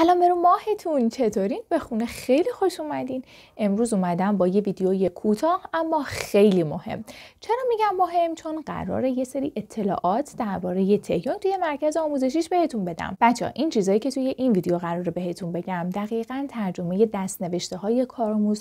سلام ماهتون چطورین به خونه خیلی خوش اومدین امروز اومدم با یه ویدیوی کوتاه اما خیلی مهم چرا میگم مهم چون قراره یه سری اطلاعات درباره تهیون توی مرکز آموزشیش بهتون بدم بچه این چیزایی که توی این ویدیو قراره بهتون بگم دقیقا ترجمه دست نوشته های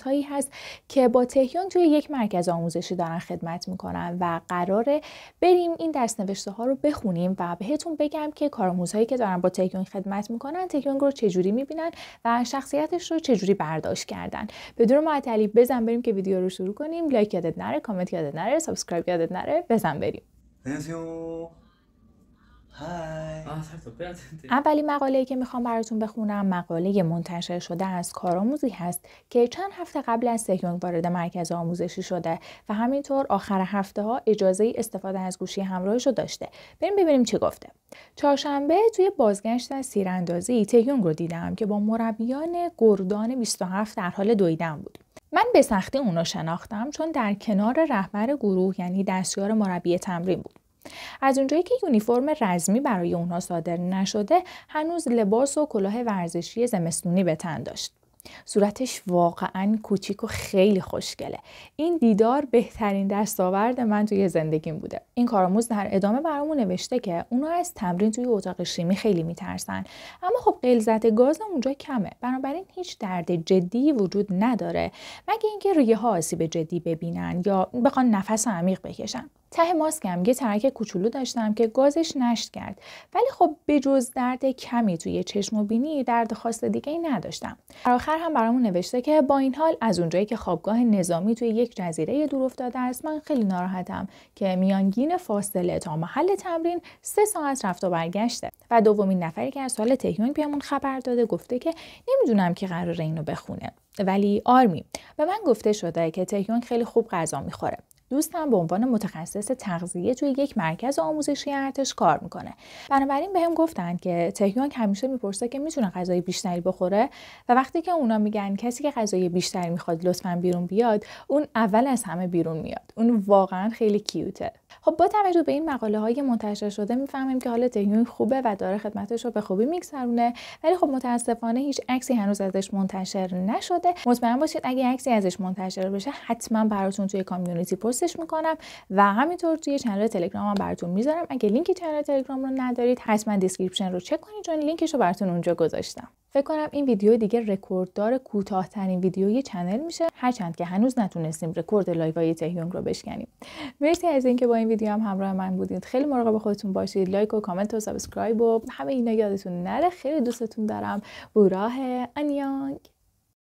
هایی هست که با تهیون توی یک مرکز آموزشی دارن خدمت میکنن و قراره بریم این دست ها رو بخونیم و بهتون بگم که کارآموزهایی که دارن با تهیون خدمت میکنن تهیون رو چه چجوری میبینن و شخصیتش رو چجوری برداشت کردن به دور معطلی بزن بریم که ویدیو رو شروع کنیم لایک یادت نره کامنت یادت نره سابسکرایب یادت نره بزن بریم اولی اولین مقاله که میخوام براتون بخونم مقاله منتشر شده از کارآموزی هست که چند هفته قبل از سهیون وارد مرکز آموزشی شده و همینطور آخر هفته ها اجازه استفاده از گوشی همراهش رو داشته بریم ببینیم چی گفته چهارشنبه توی بازگشت از سیراندازی تهیونگ رو دیدم که با مربیان گردان 27 در حال دویدن بود من به سختی اون شناختم چون در کنار رهبر گروه یعنی دستیار مربی تمرین بود از اونجایی که یونیفرم رزمی برای اونها صادر نشده هنوز لباس و کلاه ورزشی زمستونی به تن داشت صورتش واقعا کوچیک و خیلی خوشگله این دیدار بهترین دستاورد من توی زندگیم بوده این کارآموز در ادامه برامون نوشته که اونا از تمرین توی اتاق شیمی خیلی میترسن اما خب غلظت گاز اونجا کمه بنابراین هیچ درد جدی وجود نداره مگه اینکه ریه ها آسیب جدی ببینن یا بخوان نفس عمیق بکشن ته ماسکم یه ترک کوچولو داشتم که گازش نشت کرد ولی خب بجز درد کمی توی چشم و بینی درد خاص دیگه ای نداشتم هم برامون نوشته که با این حال از اونجایی که خوابگاه نظامی توی یک جزیره دور افتاده است من خیلی ناراحتم که میانگین فاصله تا محل تمرین سه ساعت رفت و برگشته و دومین نفری که از سال تهیونگ بیامون خبر داده گفته که نمیدونم که قرار اینو بخونه ولی آرمی به من گفته شده که تهیون خیلی خوب غذا میخوره دوستم به عنوان متخصص تغذیه توی یک مرکز آموزشی ارتش کار میکنه بنابراین بهم به گفتن که تهیان همیشه میپرسه که میتونه غذای بیشتری بخوره و وقتی که اونا میگن کسی که غذای بیشتری میخواد لطفا بیرون بیاد اون اول از همه بیرون میاد اون واقعا خیلی کیوته خب با توجه به این مقاله های منتشر شده میفهمیم که حالا تهیون خوبه و داره خدمتش رو به خوبی میگذرونه ولی خب متاسفانه هیچ عکسی هنوز ازش منتشر نشده مطمئن باشید اگه عکسی ازش منتشر بشه حتما براتون توی کامیونیتی پستش میکنم و همینطور توی چنل تلگرامم براتون میذارم اگه لینک چنل تلگرام رو ندارید حتما دیسکریپشن رو چک کنید چون لینکش رو براتون اونجا گذاشتم فکر کنم این ویدیو دیگه رکورددار کوتاهترین ویدیوی چنل میشه هرچند که هنوز نتونستیم رکورد لایوهای تهیونگ رو بشکنیم مرسی از اینکه با این ویدیو هم همراه من بودید خیلی مراقب خودتون باشید لایک و کامنت و سابسکرایب و همه اینا یادتون نره خیلی دوستتون دارم بوراه انیانگ